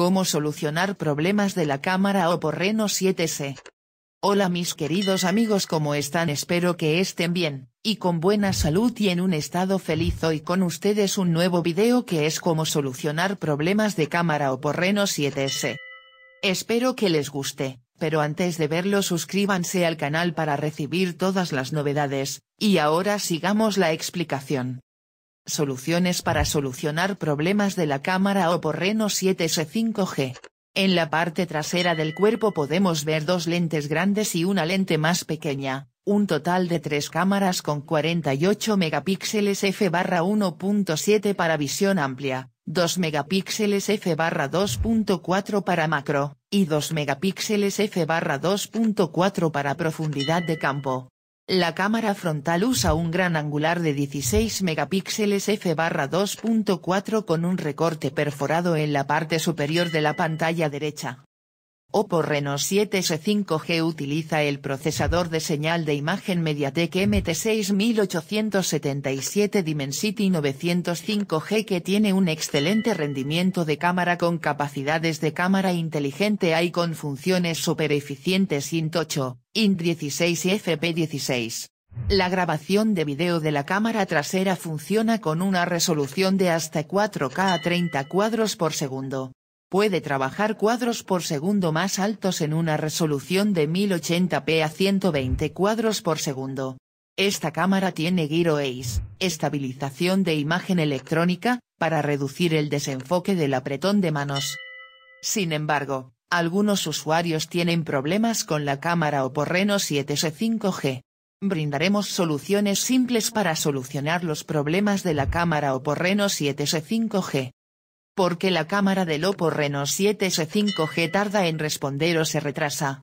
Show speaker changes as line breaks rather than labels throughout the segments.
Cómo solucionar problemas de la cámara o Reno 7 s Hola mis queridos amigos ¿cómo están? Espero que estén bien, y con buena salud y en un estado feliz hoy con ustedes un nuevo video que es cómo solucionar problemas de cámara o Reno 7S. Espero que les guste, pero antes de verlo suscríbanse al canal para recibir todas las novedades, y ahora sigamos la explicación soluciones para solucionar problemas de la cámara o Reno 7S5G. En la parte trasera del cuerpo podemos ver dos lentes grandes y una lente más pequeña, un total de tres cámaras con 48 megapíxeles f/1.7 para visión amplia, 2 megapíxeles f/2.4 para macro, y 2 megapíxeles f/2.4 para profundidad de campo. La cámara frontal usa un gran angular de 16 megapíxeles f/2.4 barra con un recorte perforado en la parte superior de la pantalla derecha. Oppo Reno 7S 5G utiliza el procesador de señal de imagen MediaTek MT6877 Dimensity 905G que tiene un excelente rendimiento de cámara con capacidades de cámara inteligente y con funciones super eficientes INT 8, INT 16 y FP16. La grabación de video de la cámara trasera funciona con una resolución de hasta 4K a 30 cuadros por segundo puede trabajar cuadros por segundo más altos en una resolución de 1080p a 120 cuadros por segundo. Esta cámara tiene giro Ace, estabilización de imagen electrónica, para reducir el desenfoque del apretón de manos. Sin embargo, algunos usuarios tienen problemas con la cámara OPPO Reno 7S 5G. Brindaremos soluciones simples para solucionar los problemas de la cámara OPPO Reno 7S 5G porque la cámara del Oppo Reno 7S 5G tarda en responder o se retrasa.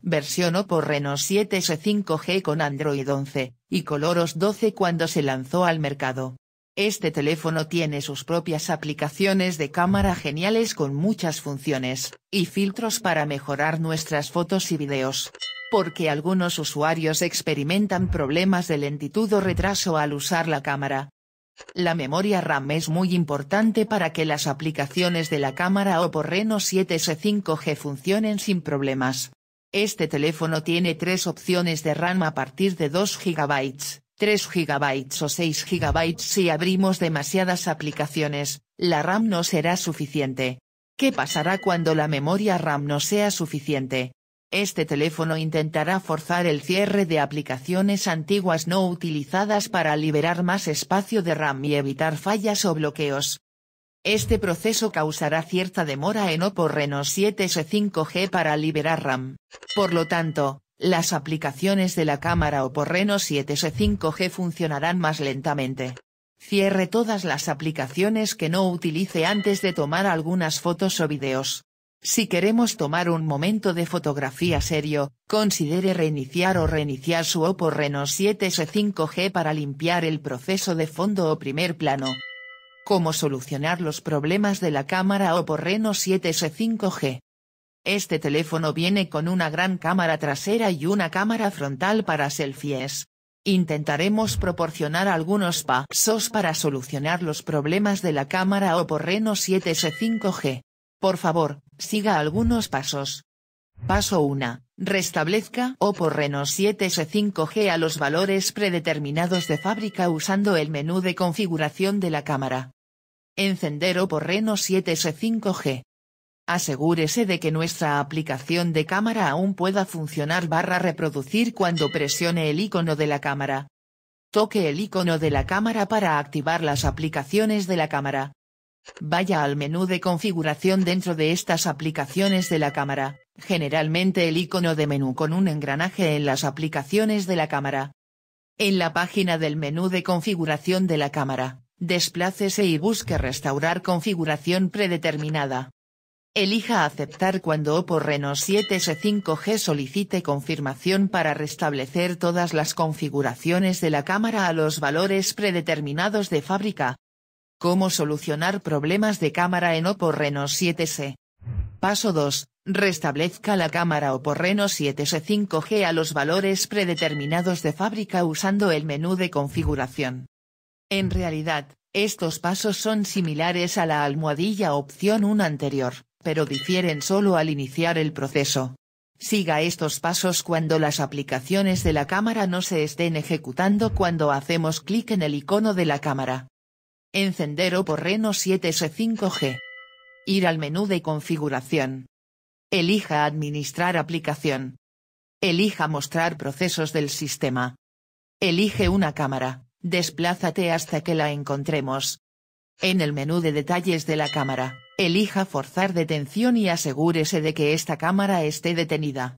Versión Oppo Reno 7S 5G con Android 11, y ColorOS 12 cuando se lanzó al mercado. Este teléfono tiene sus propias aplicaciones de cámara geniales con muchas funciones, y filtros para mejorar nuestras fotos y videos. Porque algunos usuarios experimentan problemas de lentitud o retraso al usar la cámara, la memoria RAM es muy importante para que las aplicaciones de la cámara Oppo Reno 7S 5G funcionen sin problemas. Este teléfono tiene tres opciones de RAM a partir de 2 GB, 3 GB o 6 GB si abrimos demasiadas aplicaciones, la RAM no será suficiente. ¿Qué pasará cuando la memoria RAM no sea suficiente? Este teléfono intentará forzar el cierre de aplicaciones antiguas no utilizadas para liberar más espacio de RAM y evitar fallas o bloqueos. Este proceso causará cierta demora en Oppo Reno 7S 5G para liberar RAM. Por lo tanto, las aplicaciones de la cámara Oppo Reno 7S 5G funcionarán más lentamente. Cierre todas las aplicaciones que no utilice antes de tomar algunas fotos o videos. Si queremos tomar un momento de fotografía serio, considere reiniciar o reiniciar su Oppo Reno 7S5G para limpiar el proceso de fondo o primer plano. Cómo solucionar los problemas de la cámara Oppo Reno 7S5G. Este teléfono viene con una gran cámara trasera y una cámara frontal para selfies. Intentaremos proporcionar algunos pasos para solucionar los problemas de la cámara Oppo Reno 7S5G. Por favor, Siga algunos pasos. Paso 1. Restablezca o reno 7S5G a los valores predeterminados de fábrica usando el menú de configuración de la cámara. Encender OPPO reno 7S5G. Asegúrese de que nuestra aplicación de cámara aún pueda funcionar barra reproducir cuando presione el icono de la cámara. Toque el icono de la cámara para activar las aplicaciones de la cámara. Vaya al menú de configuración dentro de estas aplicaciones de la cámara, generalmente el icono de menú con un engranaje en las aplicaciones de la cámara. En la página del menú de configuración de la cámara, desplácese y busque Restaurar configuración predeterminada. Elija Aceptar cuando Oppo Reno 7S 5G solicite confirmación para restablecer todas las configuraciones de la cámara a los valores predeterminados de fábrica. Cómo solucionar problemas de cámara en Oppo Reno 7 s Paso 2. Restablezca la cámara Oppo Reno 7 s 5G a los valores predeterminados de fábrica usando el menú de configuración. En realidad, estos pasos son similares a la almohadilla opción 1 anterior, pero difieren solo al iniciar el proceso. Siga estos pasos cuando las aplicaciones de la cámara no se estén ejecutando cuando hacemos clic en el icono de la cámara. Encender Oppo Reno 7S 5G. Ir al menú de configuración. Elija Administrar aplicación. Elija Mostrar procesos del sistema. Elige una cámara, desplázate hasta que la encontremos. En el menú de detalles de la cámara, elija Forzar detención y asegúrese de que esta cámara esté detenida.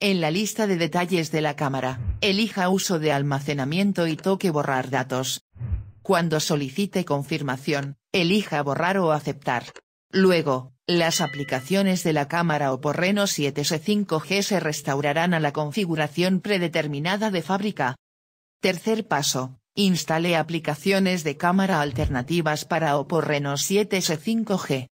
En la lista de detalles de la cámara, elija Uso de almacenamiento y toque Borrar datos. Cuando solicite confirmación, elija borrar o aceptar. Luego, las aplicaciones de la cámara o Reno 7S 5G se restaurarán a la configuración predeterminada de fábrica. Tercer paso, instale aplicaciones de cámara alternativas para OPPO Reno 7S 5G.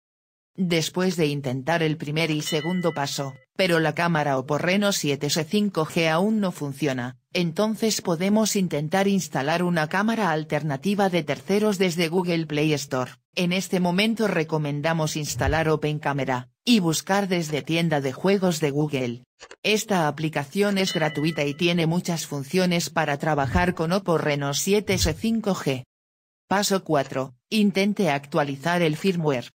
Después de intentar el primer y segundo paso, pero la cámara OPPO Reno 7S 5G aún no funciona, entonces podemos intentar instalar una cámara alternativa de terceros desde Google Play Store. En este momento recomendamos instalar Open Camera, y buscar desde tienda de juegos de Google. Esta aplicación es gratuita y tiene muchas funciones para trabajar con Oppo Reno 7S 5G. Paso 4. Intente actualizar el firmware.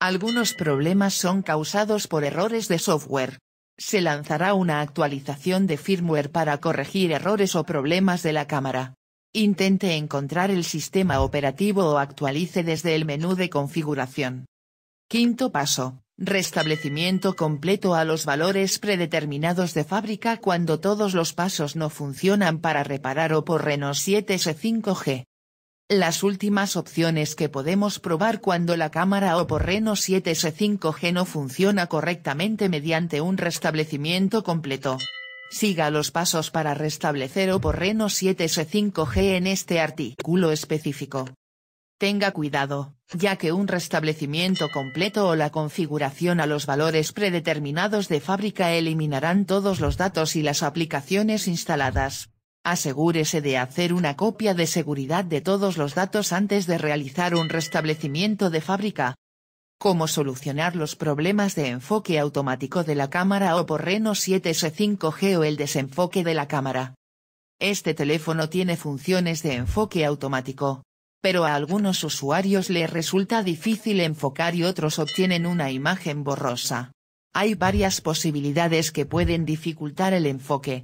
Algunos problemas son causados por errores de software, se lanzará una actualización de firmware para corregir errores o problemas de la cámara. Intente encontrar el sistema operativo o actualice desde el menú de configuración. Quinto paso. Restablecimiento completo a los valores predeterminados de fábrica cuando todos los pasos no funcionan para reparar o por Renault 7S 5G. Las últimas opciones que podemos probar cuando la cámara OPPO Reno 7S5G no funciona correctamente mediante un restablecimiento completo. Siga los pasos para restablecer OPPO Reno 7S5G en este artículo específico. Tenga cuidado, ya que un restablecimiento completo o la configuración a los valores predeterminados de fábrica eliminarán todos los datos y las aplicaciones instaladas. Asegúrese de hacer una copia de seguridad de todos los datos antes de realizar un restablecimiento de fábrica. Cómo solucionar los problemas de enfoque automático de la cámara o por Reno 7S5G o el desenfoque de la cámara. Este teléfono tiene funciones de enfoque automático, pero a algunos usuarios les resulta difícil enfocar y otros obtienen una imagen borrosa. Hay varias posibilidades que pueden dificultar el enfoque.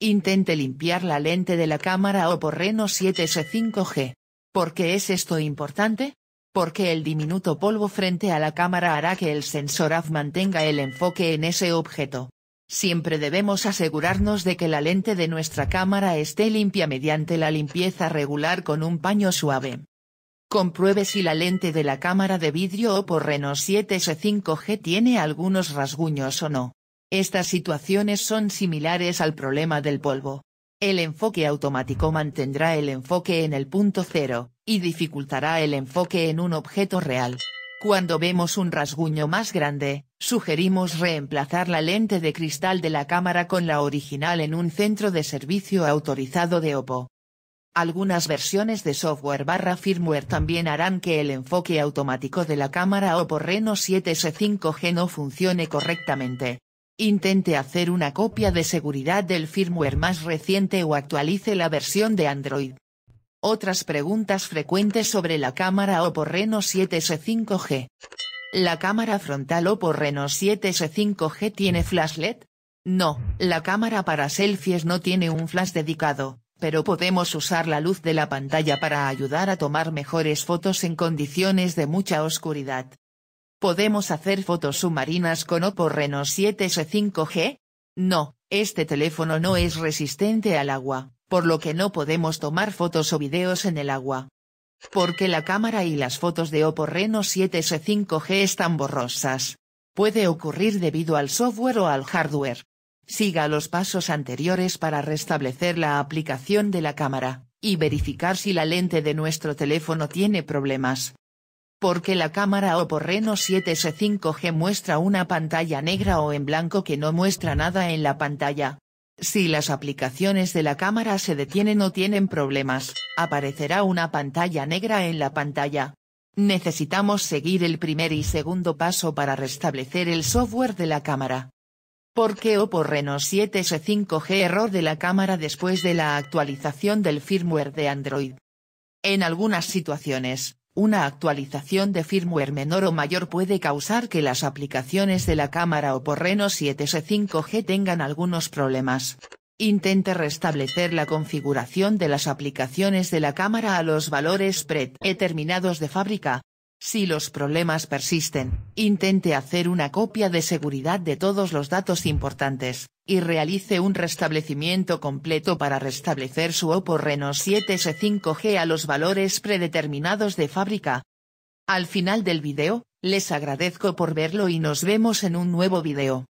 Intente limpiar la lente de la cámara o por Reno 7S5G. ¿Por qué es esto importante? Porque el diminuto polvo frente a la cámara hará que el sensor AF mantenga el enfoque en ese objeto. Siempre debemos asegurarnos de que la lente de nuestra cámara esté limpia mediante la limpieza regular con un paño suave. Compruebe si la lente de la cámara de vidrio o por Reno 7S5G tiene algunos rasguños o no. Estas situaciones son similares al problema del polvo. El enfoque automático mantendrá el enfoque en el punto cero, y dificultará el enfoque en un objeto real. Cuando vemos un rasguño más grande, sugerimos reemplazar la lente de cristal de la cámara con la original en un centro de servicio autorizado de OPPO. Algunas versiones de software barra firmware también harán que el enfoque automático de la cámara OPPO Reno 7S5G no funcione correctamente, intente hacer una copia de seguridad del firmware más reciente o actualice la versión de Android. Otras preguntas frecuentes sobre la cámara Oppo Reno 7S 5G. ¿La cámara frontal Oppo Reno 7S 5G tiene flash LED? No, la cámara para selfies no tiene un flash dedicado, pero podemos usar la luz de la pantalla para ayudar a tomar mejores fotos en condiciones de mucha oscuridad. ¿Podemos hacer fotos submarinas con Oppo Reno 7S 5G? No, este teléfono no es resistente al agua, por lo que no podemos tomar fotos o videos en el agua. Porque la cámara y las fotos de Oppo Reno 7S 5G están borrosas. Puede ocurrir debido al software o al hardware. Siga los pasos anteriores para restablecer la aplicación de la cámara, y verificar si la lente de nuestro teléfono tiene problemas porque la cámara Oppo Reno 7 s 5G muestra una pantalla negra o en blanco que no muestra nada en la pantalla. Si las aplicaciones de la cámara se detienen o tienen problemas, aparecerá una pantalla negra en la pantalla. Necesitamos seguir el primer y segundo paso para restablecer el software de la cámara. ¿Por qué Oppo Reno 7S 5G error de la cámara después de la actualización del firmware de Android? En algunas situaciones, una actualización de firmware menor o mayor puede causar que las aplicaciones de la cámara o por Reno 7S 5G tengan algunos problemas. Intente restablecer la configuración de las aplicaciones de la cámara a los valores predeterminados de fábrica, si los problemas persisten, intente hacer una copia de seguridad de todos los datos importantes, y realice un restablecimiento completo para restablecer su Oppo Reno 7S5G a los valores predeterminados de fábrica. Al final del video, les agradezco por verlo y nos vemos en un nuevo video.